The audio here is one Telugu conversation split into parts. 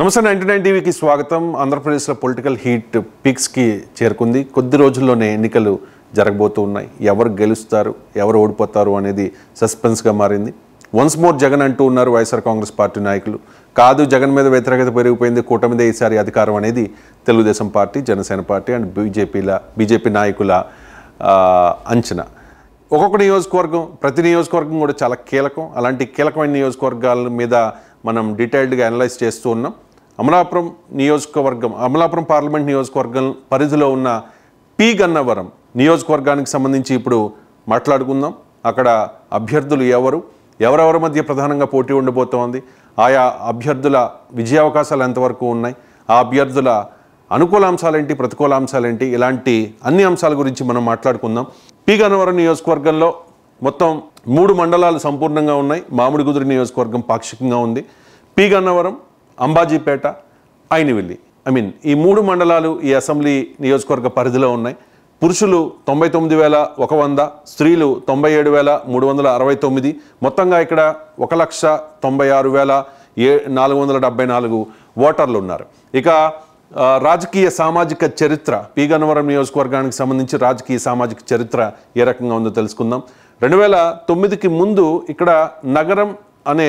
నమస్తే నైన్టీ నైన్ టీవీకి స్వాగతం ఆంధ్రప్రదేశ్లో పొలిటికల్ హీట్ పిక్స్కి చేరుకుంది కొద్ది రోజుల్లోనే ఎన్నికలు జరగబోతూ ఉన్నాయి ఎవరు గెలుస్తారు ఎవరు ఓడిపోతారు అనేది సస్పెన్స్గా మారింది వన్స్ మోర్ జగన్ అంటూ ఉన్నారు వైఎస్ఆర్ కాంగ్రెస్ పార్టీ నాయకులు కాదు జగన్ మీద వ్యతిరేకత పెరిగిపోయింది కూటమిదే ఈసారి అధికారం అనేది Telugu Desam party Janasena party and బీజేపీల బీజేపీ నాయకుల అంచనా ఒక్కొక్క నియోజకవర్గం ప్రతి నియోజకవర్గం కూడా చాలా కీలకం అలాంటి కీలకమైన నియోజకవర్గాల మీద మనం డీటెయిల్డ్గా అనలైజ్ చేస్తూ ఉన్నాం అమలాపురం నియోజకవర్గం అమలాపురం పార్లమెంట్ నియోజకవర్గం పరిధిలో ఉన్న పి గన్నవరం నియోజకవర్గానికి సంబంధించి ఇప్పుడు మాట్లాడుకుందాం అక్కడ అభ్యర్థులు ఎవరు ఎవరెవరి మధ్య ప్రధానంగా పోటీ ఉండబోతోంది ఆయా అభ్యర్థుల విజయావకాశాలు ఎంతవరకు ఉన్నాయి ఆ అభ్యర్థుల అనుకూల అంశాలేంటి ప్రతికూల అంశాలేంటి ఇలాంటి అన్ని అంశాల గురించి మనం మాట్లాడుకుందాం పి గన్నవరం నియోజకవర్గంలో మొత్తం మూడు మండలాలు సంపూర్ణంగా ఉన్నాయి మామిడిగుదురు నియోజకవర్గం పాక్షికంగా ఉంది P Gannavaram Ambajipeta Ainavilli I mean ఈ మూడు మండలాలు ఈ అసెంబ్లీ నియోజకవర్గ పరిధిలో ఉన్నాయి పురుషులు తొంభై తొమ్మిది వేల ఒక వంద స్త్రీలు తొంభై ఏడు వేల మూడు వందల అరవై తొమ్మిది మొత్తంగా ఇక్కడ ఒక లక్ష తొంభై ఆరు వేల ఏ నాలుగు వందల డెబ్బై నాలుగు ఓటర్లు ఉన్నారు ఇక రాజకీయ సామాజిక చరిత్ర పీగన్నవరం నియోజకవర్గానికి సంబంధించి రాజకీయ సామాజిక చరిత్ర ఏ రకంగా ఉందో తెలుసుకుందాం రెండు వేల తొమ్మిదికి ముందు ఇక్కడ నగరం అనే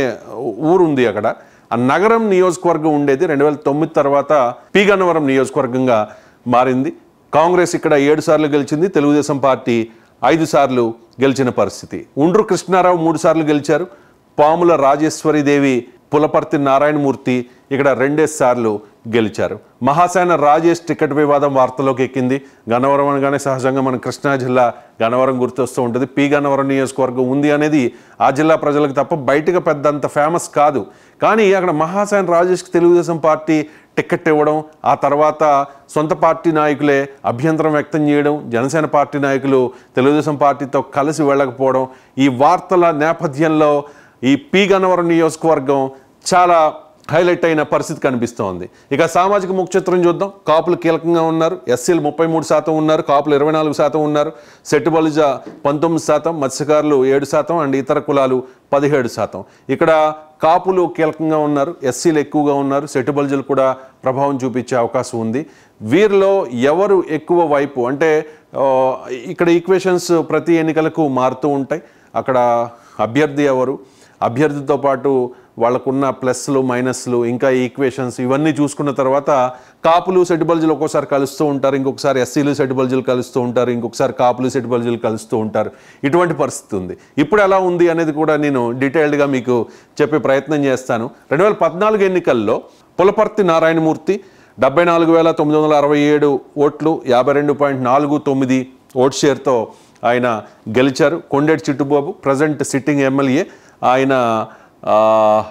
ఊరుంది అక్కడ ఆ నగరం నియోజకవర్గం ఉండేది రెండు వేల తొమ్మిది తర్వాత పీగన్నవరం నియోజకవర్గంగా మారింది కాంగ్రెస్ ఇక్కడ ఏడు సార్లు గెలిచింది తెలుగుదేశం పార్టీ ఐదు సార్లు గెలిచిన పరిస్థితి ఉండ్రు కృష్ణారావు మూడు సార్లు గెలిచారు పాముల రాజేశ్వరిదేవి పులపర్తి నారాయణమూర్తి ఇక్కడ రెండే సార్లు గెలిచారు మహాసేన రాజేష్ టికెట్ వివాదం వార్తలోకి ఎక్కింది గన్నవరం అనగానే సహజంగా మన కృష్ణా జిల్లా గన్నవరం గుర్తొస్తూ ఉంటుంది పి గన్నవరం నియోజకవర్గం ఉంది అనేది ఆ జిల్లా ప్రజలకు తప్ప బయటకు పెద్ద అంత ఫేమస్ కాదు కానీ అక్కడ మహాసేన రాజేష్కి తెలుగుదేశం పార్టీ టికెట్ ఇవ్వడం ఆ తర్వాత సొంత పార్టీ నాయకులే అభ్యంతరం వ్యక్తం చేయడం జనసేన పార్టీ నాయకులు తెలుగుదేశం పార్టీతో కలిసి వెళ్ళకపోవడం ఈ వార్తల నేపథ్యంలో ఈ పి గన్నవరం నియోజకవర్గం చాలా హైలైట్ అయిన పరిస్థితి కనిపిస్తోంది ఇక సామాజిక చిత్రం చూద్దాం కాపులు కీలకంగా ఉన్నారు ఎస్సీలు ముప్పై మూడు శాతం ఉన్నారు కాపులు ఇరవై నాలుగు శాతం ఉన్నారు సెట్టుబలిజ పంతొమ్మిది శాతం మత్స్యకారులు ఏడు శాతం అండ్ ఇతర కులాలు పదిహేడు శాతం ఇక్కడ కాపులు కీలకంగా ఉన్నారు ఎస్సీలు ఎక్కువగా ఉన్నారు సెట్టుబలిజలు కూడా ప్రభావం చూపించే అవకాశం ఉంది వీరిలో ఎవరు ఎక్కువ వైపు అంటే ఇక్కడ ఈక్వేషన్స్ ప్రతి ఎన్నికలకు మారుతూ ఉంటాయి అక్కడ అభ్యర్థి ఎవరు అభ్యర్థితో పాటు వాళ్ళకున్న ప్లస్లు మైనస్లు ఇంకా ఈక్వేషన్స్ ఇవన్నీ చూసుకున్న తర్వాత కాపులు సెటిబల్జులు ఒక్కోసారి కలుస్తూ ఉంటారు ఇంకొకసారి ఎస్సీలు సెటిబల్జులు కలుస్తూ ఉంటారు ఇంకొకసారి కాపులు సెటిబల్జులు కలుస్తూ ఉంటారు ఇటువంటి పరిస్థితి ఉంది ఇప్పుడు ఎలా ఉంది అనేది కూడా నేను డీటెయిల్డ్గా మీకు చెప్పే ప్రయత్నం చేస్తాను రెండు వేల పద్నాలుగు ఎన్నికల్లో పులపర్తి నారాయణమూర్తి డెబ్బై నాలుగు వేల తొమ్మిది వందల అరవై ఏడు ఓట్లు యాభై రెండు పాయింట్ నాలుగు తొమ్మిది ఓట్ షేర్తో ఆయన గెలిచారు Kondeti Chittubabu present sitting MLA ఆయన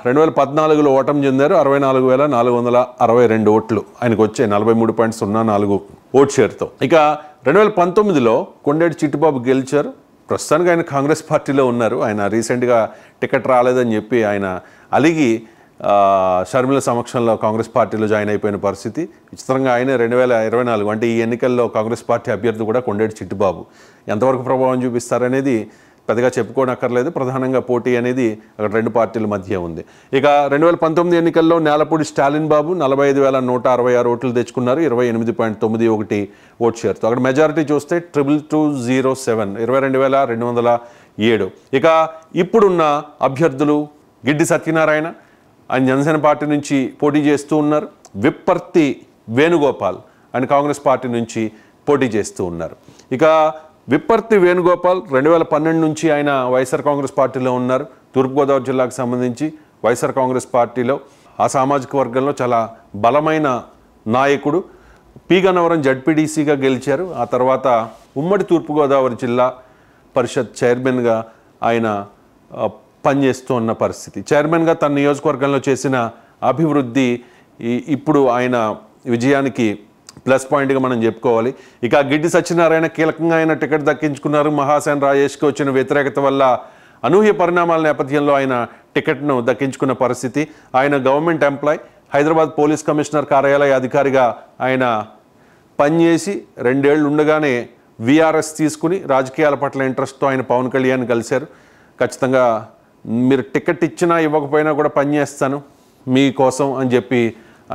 రెండు వేల పద్నాలుగులో ఓటం చెందారు అరవై నాలుగు వేల నాలుగు వందల అరవై రెండు ఓట్లు ఆయనకు వచ్చే నలభై మూడు పాయింట్ సున్నా నాలుగు ఓట్ షేర్తో ఇక రెండు వేల పంతొమ్మిదిలో కొండేటి చిట్టుబాబు గెలిచారు ప్రస్తుతానికి ఆయన కాంగ్రెస్ పార్టీలో ఉన్నారు ఆయన రీసెంట్గా టికెట్ రాలేదని చెప్పి ఆయన అలిగి షర్మిల సమక్షంలో కాంగ్రెస్ పార్టీలో జాయిన్ అయిపోయిన పరిస్థితి విచిత్రంగా ఆయన రెండు వేల ఇరవై నాలుగు అంటే ఈ ఎన్నికల్లో కాంగ్రెస్ పార్టీ అభ్యర్థి కూడా కొండేటి చిట్టుబాబు ఎంతవరకు ప్రభావం చూపిస్తారనేది పెద్దగా చెప్పుకోనక్కర్లేదు ప్రధానంగా పోటీ అనేది అక్కడ రెండు పార్టీల మధ్య ఉంది ఇక రెండు వేల పంతొమ్మిది ఎన్నికల్లో నేలపూడి స్టాలిన్ బాబు నలభై ఐదు వేల నూట అరవై ఆరు ఓట్లు తెచ్చుకున్నారు ఇరవై ఎనిమిది పాయింట్ తొమ్మిది ఒకటి ఓట్ షేర్తో అక్కడ మెజారిటీ చూస్తే ట్రిపుల్ టూ జీరో సెవెన్ ఇరవై రెండు వేల రెండు వందల ఏడు ఇక ఇప్పుడున్న అభ్యర్థులు గిడ్డి సత్యనారాయణ ఆయన జనసేన పార్టీ నుంచి పోటీ చేస్తూ ఉన్నారు విప్పర్తి వేణుగోపాల్ ఆయన కాంగ్రెస్ పార్టీ నుంచి పోటీ చేస్తూ ఉన్నారు ఇక విప్పర్తి వేణుగోపాల్ రెండు వేల పన్నెండు నుంచి ఆయన వైఎస్ఆర్ కాంగ్రెస్ పార్టీలో ఉన్నారు తూర్పుగోదావరి జిల్లాకు సంబంధించి వైఎస్ఆర్ కాంగ్రెస్ పార్టీలో ఆ సామాజిక వర్గంలో చాలా బలమైన నాయకుడు పి గన్నవరం జడ్పీడీసీగా గెలిచారు ఆ తర్వాత ఉమ్మడి తూర్పుగోదావరి జిల్లా పరిషత్ చైర్మన్గా ఆయన ఉన్న పరిస్థితి చైర్మన్గా తన నియోజకవర్గంలో చేసిన అభివృద్ధి ఇప్పుడు ఆయన విజయానికి ప్లస్ పాయింట్గా మనం చెప్పుకోవాలి ఇక గిడ్డి సత్యనారాయణ కీలకంగా ఆయన టికెట్ దక్కించుకున్నారు మహాసేన్ రాజేష్కి వచ్చిన వ్యతిరేకత వల్ల అనూహ్య పరిణామాల నేపథ్యంలో ఆయన టికెట్ను దక్కించుకున్న పరిస్థితి ఆయన government employee Hyderabad police commissioner కార్యాలయ అధికారిగా ఆయన పనిచేసి రెండేళ్లు ఉండగానే విఆర్ఎస్ తీసుకుని రాజకీయాల పట్ల ఇంట్రెస్ట్తో ఆయన పవన్ కళ్యాణ్ కలిశారు ఖచ్చితంగా మీరు టికెట్ ఇచ్చినా ఇవ్వకపోయినా కూడా పనిచేస్తాను మీకోసం అని చెప్పి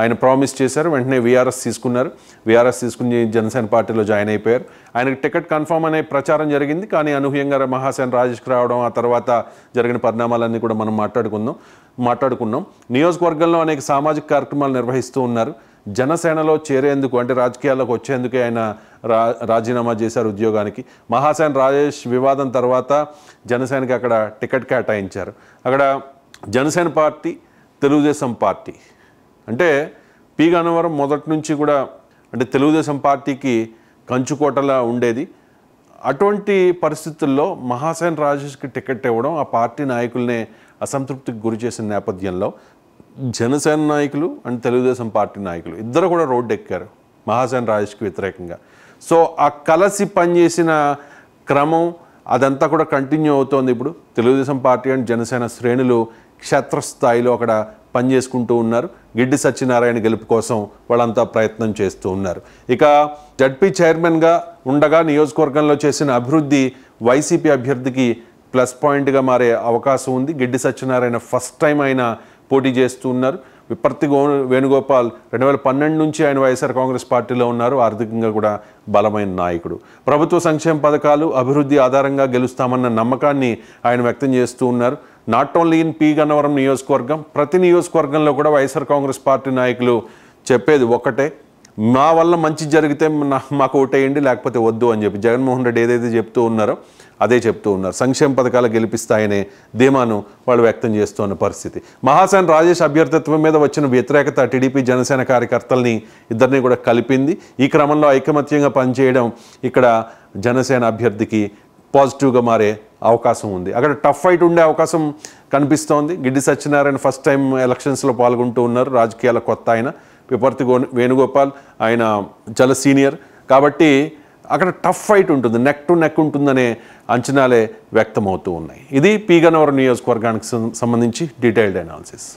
ఆయన ప్రామిస్ చేశారు వెంటనే వీఆర్ఎస్ తీసుకున్నారు వీఆర్ఎస్ తీసుకుని జనసేన పార్టీలో జాయిన్ అయిపోయారు ఆయనకు టికెట్ కన్ఫామ్ అనే ప్రచారం జరిగింది కానీ అనూహ్యంగా మహాసేన రాజేష్కి రావడం ఆ తర్వాత జరిగిన పరిణామాలన్నీ కూడా మనం మాట్లాడుకుందాం మాట్లాడుకున్నాం నియోజకవర్గంలో అనేక సామాజిక కార్యక్రమాలు నిర్వహిస్తూ ఉన్నారు జనసేనలో చేరేందుకు అంటే రాజకీయాల్లోకి వచ్చేందుకే ఆయన రా రాజీనామా చేశారు ఉద్యోగానికి మహాసేన రాజేష్ వివాదం తర్వాత జనసేనకి అక్కడ టికెట్ కేటాయించారు అక్కడ జనసేన పార్టీ తెలుగుదేశం పార్టీ అంటే పి గన్నవరం మొదటి నుంచి కూడా అంటే తెలుగుదేశం పార్టీకి కంచుకోటలా ఉండేది అటువంటి పరిస్థితుల్లో మహాసేన్ రాజేష్కి టికెట్ ఇవ్వడం ఆ పార్టీ నాయకులనే అసంతృప్తికి గురి చేసిన నేపథ్యంలో జనసేన నాయకులు అండ్ తెలుగుదేశం పార్టీ నాయకులు ఇద్దరు కూడా రోడ్డు ఎక్కారు మహాసేన్ రాజేష్కి వ్యతిరేకంగా సో ఆ కలసి పనిచేసిన క్రమం అదంతా కూడా కంటిన్యూ అవుతోంది ఇప్పుడు తెలుగుదేశం పార్టీ అండ్ జనసేన శ్రేణులు క్షేత్రస్థాయిలో అక్కడ పనిచేసుకుంటూ ఉన్నారు గిడ్డి సత్యనారాయణ గెలుపు కోసం వాళ్ళంతా ప్రయత్నం చేస్తూ ఉన్నారు ఇక జడ్పీ చైర్మన్గా ఉండగా నియోజకవర్గంలో చేసిన అభివృద్ధి వైసీపీ అభ్యర్థికి ప్లస్ పాయింట్గా మారే అవకాశం ఉంది గిడ్డి సత్యనారాయణ ఫస్ట్ టైం ఆయన పోటీ చేస్తూ ఉన్నారు విపర్తి గో వేణుగోపాల్ రెండు వేల పన్నెండు నుంచి ఆయన వైఎస్ఆర్ కాంగ్రెస్ పార్టీలో ఉన్నారు ఆర్థికంగా కూడా బలమైన నాయకుడు ప్రభుత్వ సంక్షేమ పథకాలు అభివృద్ధి ఆధారంగా గెలుస్తామన్న నమ్మకాన్ని ఆయన వ్యక్తం చేస్తూ ఉన్నారు not only in P Gannavaram నియోజకవర్గం ప్రతి నియోజకవర్గంలో కూడా వైఎస్ఆర్ కాంగ్రెస్ పార్టీ నాయకులు చెప్పేది ఒకటే మా వల్ల మంచి జరిగితే మాకు ఓటేయండి లేకపోతే వద్దు అని చెప్పి జగన్మోహన్ రెడ్డి ఏదైతే చెప్తూ ఉన్నారో అదే చెప్తూ ఉన్నారు సంక్షేమ పథకాలు గెలిపిస్తాయనే ధీమాను వాళ్ళు వ్యక్తం చేస్తున్న పరిస్థితి మహాసేన రాజేష్ అభ్యర్థిత్వం మీద వచ్చిన వ్యతిరేకత టీడీపీ జనసేన కార్యకర్తల్ని ఇద్దరిని కూడా కలిపింది ఈ క్రమంలో ఐకమత్యంగా పనిచేయడం ఇక్కడ జనసేన అభ్యర్థికి పాజిటివ్గా మారే అవకాశం ఉంది అక్కడ టఫ్ ఫైట్ ఉండే అవకాశం కనిపిస్తోంది గిడ్డి సత్యనారాయణ ఫస్ట్ టైం ఎలక్షన్స్లో పాల్గొంటూ ఉన్నారు రాజకీయాల కొత్త ఆయన విపర్తి వేణుగోపాల్ ఆయన చాలా సీనియర్ కాబట్టి అక్కడ టఫ్ ఫైట్ ఉంటుంది నెక్ టు నెక్ ఉంటుందనే అంచనాలే వ్యక్తమవుతూ ఉన్నాయి ఇది పీగనవరం నియోజకవర్గానికి సంబంధించి డీటెయిల్డ్ అనాలిసిస్